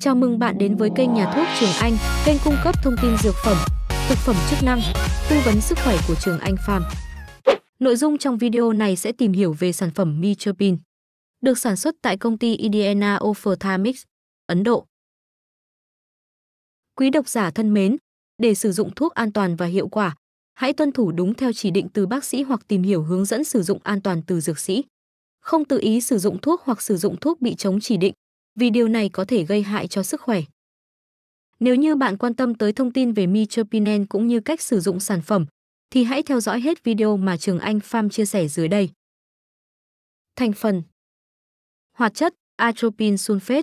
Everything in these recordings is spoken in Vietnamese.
Chào mừng bạn đến với kênh Nhà thuốc Trường Anh, kênh cung cấp thông tin dược phẩm, thực phẩm chức năng, tư vấn sức khỏe của Trường Anh Farm. Nội dung trong video này sẽ tìm hiểu về sản phẩm Michopin, được sản xuất tại công ty Indiana Ophthalmics, Ấn Độ. Quý độc giả thân mến, để sử dụng thuốc an toàn và hiệu quả, hãy tuân thủ đúng theo chỉ định từ bác sĩ hoặc tìm hiểu hướng dẫn sử dụng an toàn từ dược sĩ. Không tự ý sử dụng thuốc hoặc sử dụng thuốc bị chống chỉ định vì điều này có thể gây hại cho sức khỏe. Nếu như bạn quan tâm tới thông tin về Mitropilen cũng như cách sử dụng sản phẩm, thì hãy theo dõi hết video mà Trường Anh Farm chia sẻ dưới đây. Thành phần Hoạt chất Atropine sulfate,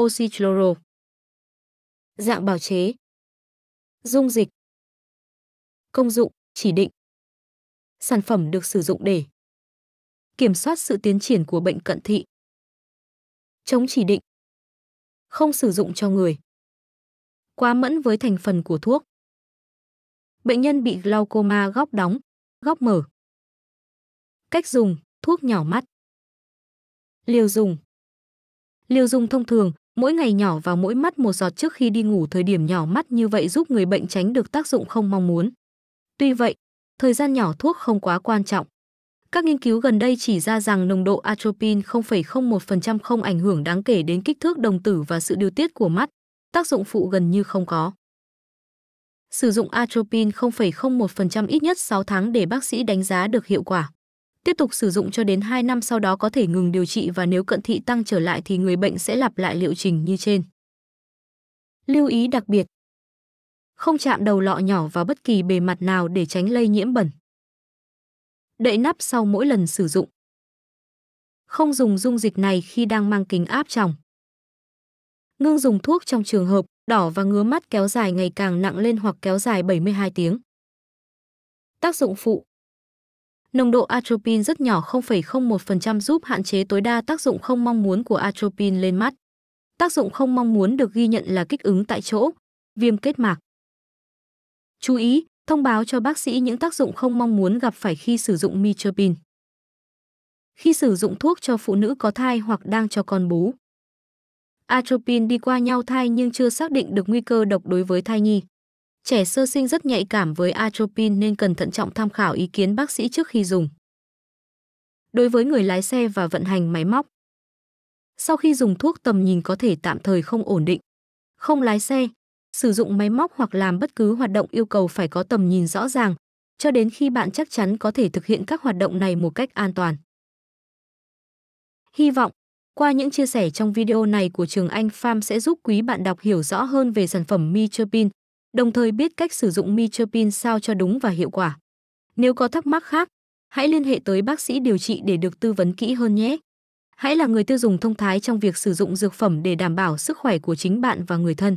oxychloro Dạng bào chế Dung dịch Công dụng, chỉ định Sản phẩm được sử dụng để Kiểm soát sự tiến triển của bệnh cận thị chống chỉ định. Không sử dụng cho người. Quá mẫn với thành phần của thuốc. Bệnh nhân bị glaucoma góc đóng, góc mở. Cách dùng, thuốc nhỏ mắt. Liều dùng. Liều dùng thông thường, mỗi ngày nhỏ vào mỗi mắt một giọt trước khi đi ngủ thời điểm nhỏ mắt như vậy giúp người bệnh tránh được tác dụng không mong muốn. Tuy vậy, thời gian nhỏ thuốc không quá quan trọng. Các nghiên cứu gần đây chỉ ra rằng nồng độ atropine 0,01% không ảnh hưởng đáng kể đến kích thước đồng tử và sự điều tiết của mắt, tác dụng phụ gần như không có. Sử dụng atropine 0,01% ít nhất 6 tháng để bác sĩ đánh giá được hiệu quả. Tiếp tục sử dụng cho đến 2 năm sau đó có thể ngừng điều trị và nếu cận thị tăng trở lại thì người bệnh sẽ lặp lại liệu trình như trên. Lưu ý đặc biệt. Không chạm đầu lọ nhỏ vào bất kỳ bề mặt nào để tránh lây nhiễm bẩn đậy nắp sau mỗi lần sử dụng. Không dùng dung dịch này khi đang mang kính áp tròng. Ngưng dùng thuốc trong trường hợp đỏ và ngứa mắt kéo dài ngày càng nặng lên hoặc kéo dài 72 tiếng. Tác dụng phụ Nồng độ atropine rất nhỏ 0,01% giúp hạn chế tối đa tác dụng không mong muốn của atropine lên mắt. Tác dụng không mong muốn được ghi nhận là kích ứng tại chỗ, viêm kết mạc. Chú ý, thông báo cho bác sĩ những tác dụng không mong muốn gặp phải khi sử dụng mitropin. Khi sử dụng thuốc cho phụ nữ có thai hoặc đang cho con bú. atropin đi qua nhau thai nhưng chưa xác định được nguy cơ độc đối với thai nhi. Trẻ sơ sinh rất nhạy cảm với atropin nên cần thận trọng tham khảo ý kiến bác sĩ trước khi dùng. Đối với người lái xe và vận hành máy móc, sau khi dùng thuốc tầm nhìn có thể tạm thời không ổn định. Không lái xe, sử dụng máy móc hoặc làm bất cứ hoạt động yêu cầu phải có tầm nhìn rõ ràng, cho đến khi bạn chắc chắn có thể thực hiện các hoạt động này một cách an toàn. Hy vọng, qua những chia sẻ trong video này của Trường Anh Farm sẽ giúp quý bạn đọc hiểu rõ hơn về sản phẩm Mitrapin, đồng thời biết cách sử dụng Mitrapin sao cho đúng và hiệu quả. Nếu có thắc mắc khác, hãy liên hệ tới bác sĩ điều trị để được tư vấn kỹ hơn nhé. Hãy là người tiêu dùng thông thái trong việc sử dụng dược phẩm để đảm bảo sức khỏe của chính bạn và người thân.